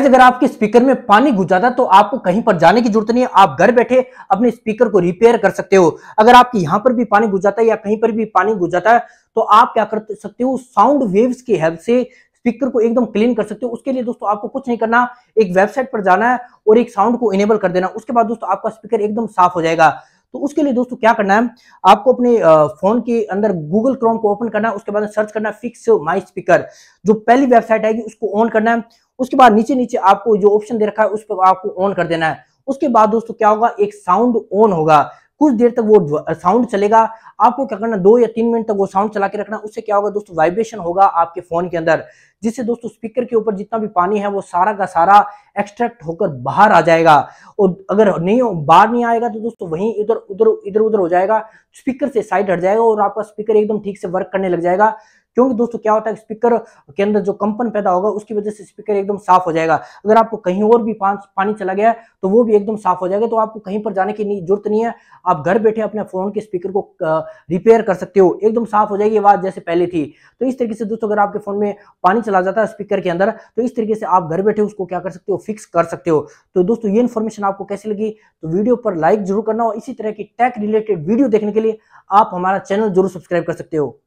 guys अगर आपके speaker में पानी घुस जाता है तो आपको कहीं पर जाने की जरूरत नहीं है आप घर बैठे अपने स्पीकर को रिपेयर कर सकते हो अगर आपके यहाँ पर भी पानी घुस जाता है या कहीं पर भी पानी घुस जाता है तो आप क्या कर सकते हो साउंड वेव्स की हेल्प से स्पीकर को एकदम क्लीन कर सकते हो उसके लिए दोस्तों आपको कुछ नहीं करना एक वेबसाइट पर जाना है और एक साउंड को इनेबल कर देना उसके बाद दोस्तों आपका स्पीकर एकदम साफ हो जाएगा तो उसके लिए दोस्तों क्या करना है आपको अपने फोन के अंदर गूगल क्रोम को ओपन करना है उसके बाद सर्च करना है फिक्स माई स्पीकर जो पहली वेबसाइट आएगी उसको ऑन करना है उसके बाद नीचे नीचे आपको जो ऑप्शन दे रखा है उस पर आपको ऑन कर देना है उसके बाद दोस्तों क्या होगा एक साउंड ऑन होगा कुछ देर तक वो साउंड चलेगा आपको क्या करना दो या तीन मिनट तक वो साउंड चला के रखना उससे क्या होगा दोस्तों वाइब्रेशन होगा आपके फोन के अंदर जिससे दोस्तों स्पीकर के ऊपर जितना भी पानी है वो सारा का सारा एक्सट्रैक्ट होकर बाहर आ जाएगा और अगर नहीं बाहर नहीं आएगा तो दोस्तों वहीं इधर उधर इधर उधर हो जाएगा स्पीकर से साइड हट जाएगा और आपका स्पीकर एकदम ठीक से वर्क करने लग जाएगा क्योंकि दोस्तों क्या होता है स्पीकर के अंदर जो कंपन पैदा होगा उसकी वजह से स्पीकर एकदम साफ हो जाएगा अगर आपको कहीं और भी पानी चला गया तो वो भी एकदम साफ हो जाएगा तो आपको कहीं पर जाने की जरूरत नहीं है आप घर बैठे अपने फोन के स्पीकर को रिपेयर कर सकते हो एकदम साफ हो जाएगी आवाज जैसे पहले थी तो इस तरीके से दोस्तों अगर आपके फोन में पानी चला जाता है स्पीकर के अंदर तो इस तरीके से आप घर बैठे उसको क्या कर सकते हो फिक्स कर सकते हो तो दोस्तों ये इन्फॉर्मेशन आपको कैसे लगी तो वीडियो पर लाइक जरूर करना और इसी तरह की टैक रिलेटेड वीडियो देखने के लिए आप हमारा चैनल जरूर सब्सक्राइब कर सकते हो